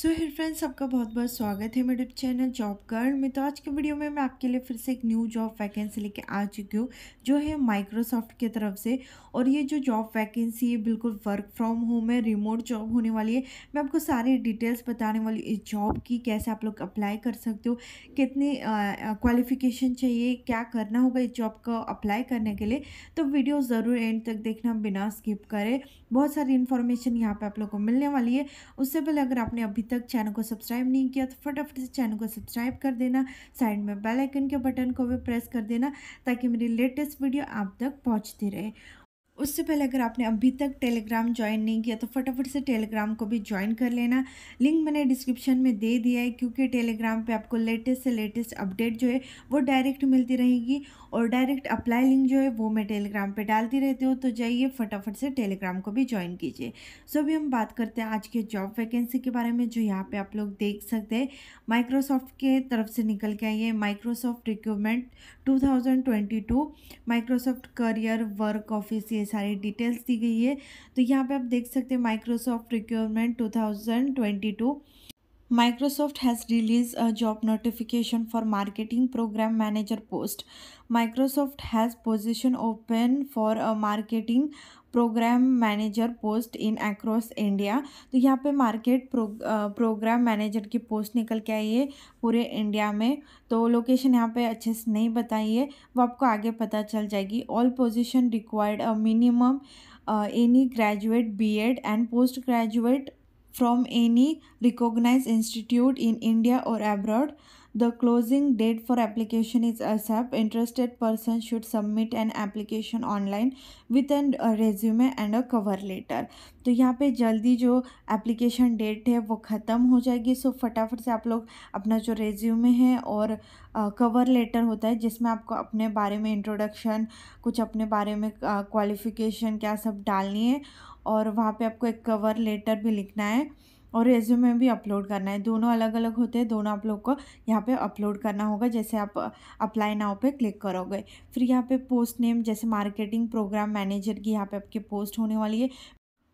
सो हे friends आपका बहुत बहुत स्वागत है मेरे चैनल जॉब गर्ल में तो आज के वीडियो में मैं आपके लिए फिर से एक न्यू जॉब वैकेंसी लेके आ चुकी हूँ जो है माइक्रोसॉफ्ट की तरफ से और ये जो जॉब वैकेंसी है बिल्कुल वर्क फ्रॉम होम है रिमोट जॉब होने वाली है मैं आपको सारी डिटेल्स बताने वाली इस जॉब की कैसे आप लोग अप्लाई कर सकते हो कितनी क्वालिफिकेशन चाहिए क्या करना होगा इस जॉब का अप्लाई करने के लिए तो वीडियो ज़रूर एंड तक देखना बिना स्किप करें बहुत सारी इन्फॉर्मेशन यहाँ पर आप लोग को मिलने वाली है उससे पहले अगर आपने अभी तक चैनल को सब्सक्राइब नहीं किया तो फटाफट से चैनल को सब्सक्राइब कर देना साइड में बेल आइकन के बटन को भी प्रेस कर देना ताकि मेरी लेटेस्ट वीडियो आप तक पहुँचती रहे उससे पहले अगर आपने अभी तक टेलीग्राम ज्वाइन नहीं किया तो फटाफट से टेलीग्राम को भी ज्वाइन कर लेना लिंक मैंने डिस्क्रिप्शन में दे दिया है क्योंकि टेलीग्राम पे आपको लेटेस्ट से लेटेस्ट अपडेट जो है वो डायरेक्ट मिलती रहेगी और डायरेक्ट अप्लाई लिंक जो है वो मैं टेलीग्राम पर डालती रहती हूँ तो जाइए फटाफट से टेलीग्राम को भी ज्वाइन कीजिए सो अभी हम बात करते हैं आज के जॉब वैकेंसी के बारे में जो यहाँ पर आप लोग देख सकते हैं माइक्रोसॉफ्ट के तरफ से निकल के आई है Microsoft recruitment to Microsoft career work office ये सारी डिटेल्स दी गई है तो यहाँ पे आप देख सकते हैं Microsoft recruitment 2022 Microsoft has released a job notification for marketing program manager post. Microsoft has position open for a marketing program manager post in across India तो यहाँ पे मार्केट प्रोग्राम मैनेजर की पोस्ट निकल के आई है पूरे इंडिया में तो लोकेशन यहाँ पे अच्छे से नहीं बताई है वो आपको आगे पता चल जाएगी all position required minimum any graduate B Ed and post graduate from any recognized institute in India or abroad The closing date for application is ASAP. Interested person should submit an application online with an resume and a cover letter. तो यहाँ पे जल्दी जो application date है वो ख़त्म हो जाएगी सो फटाफट से आप लोग अपना जो रेज्यूमे है और कवर लेटर होता है जिसमें आपको अपने बारे में इंट्रोडक्शन कुछ अपने बारे में क्वालिफ़िकेशन क्या सब डालनी है और वहाँ पे आपको एक कवर लेटर भी लिखना है और रेज्यूमे भी अपलोड करना है दोनों अलग अलग होते हैं दोनों आप लोग को यहाँ पे अपलोड करना होगा जैसे आप अप्लाई uh, नाव पे क्लिक करोगे फिर यहाँ पे पोस्ट नेम जैसे मार्केटिंग प्रोग्राम मैनेजर की यहाँ पे आपकी पोस्ट होने वाली है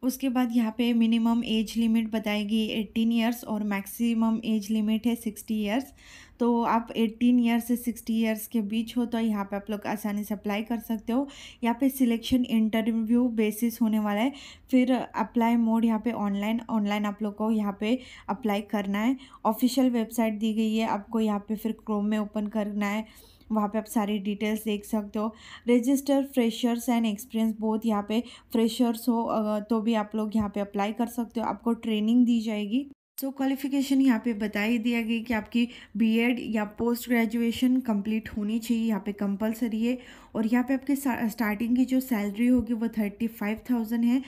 उसके बाद यहाँ पे मिनिमम एज लिमिट बताई गई एट्टीन ईयर्स और मैक्सिमम एज लिमिट है सिक्सटी ईयर्स तो आप एट्टीन ईयर्स से सिक्सटी ईयर्स के बीच हो तो यहाँ पे आप लोग आसानी से अप्लाई कर सकते हो यहाँ पे सिलेक्शन इंटरव्यू बेसिस होने वाला है फिर अप्लाई मोड यहाँ पे ऑनलाइन ऑनलाइन आप लोग को यहाँ पे अप्लाई करना है ऑफिशियल वेबसाइट दी गई है आपको यहाँ पर फिर क्रोम में ओपन करना है वहाँ पे आप सारी डिटेल्स देख सकते हो रजिस्टर फ्रेशर्स एंड एक्सपीरियंस बहुत यहाँ पे फ्रेशर्स हो तो भी आप लोग यहाँ पे अप्लाई कर सकते हो आपको ट्रेनिंग दी जाएगी सो so, क्वालिफिकेशन यहाँ पे बता ही दिया गया कि आपकी बीएड या पोस्ट ग्रेजुएशन कंप्लीट होनी चाहिए यहाँ पे कंपलसरी है और यहाँ पे आपके स्टार्टिंग की जो सैलरी होगी वो थर्टी फाइव थाउजेंड है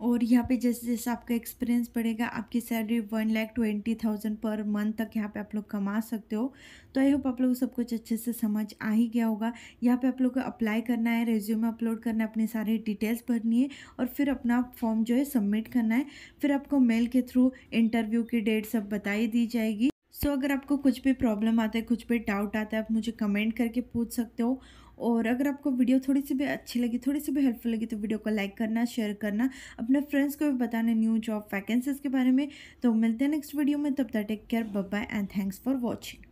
और यहाँ पे जैसे जैसे आपका एक्सपीरियंस बढ़ेगा आपकी salary one lakh twenty thousand per month तक यहाँ पे आप लोग कमा सकते हो तो आई होप आप लोग सब कुछ अच्छे से समझ आ ही गया होगा यहाँ पे आप लोग को अप्लाई करना है रेज्यूम अपलोड करना है अपने सारे डिटेल्स भरनी है और फिर अपना फॉर्म जो है सबमिट करना है फिर आपको मेल के थ्रू इंटरव्यू की डेट सब बताई दी जाएगी सो so, अगर आपको कुछ भी प्रॉब्लम आता है कुछ भी डाउट आता है आप मुझे कमेंट करके पूछ सकते हो और अगर आपको वीडियो थोड़ी सी भी अच्छी लगी थोड़ी सी भी हेल्पफुल लगी तो वीडियो को लाइक करना शेयर करना अपने फ्रेंड्स को भी बताना न्यू जॉब वैकेंसीज के बारे में तो मिलते हैं नेक्स्ट वीडियो में तब तक take care bye and thanks for watching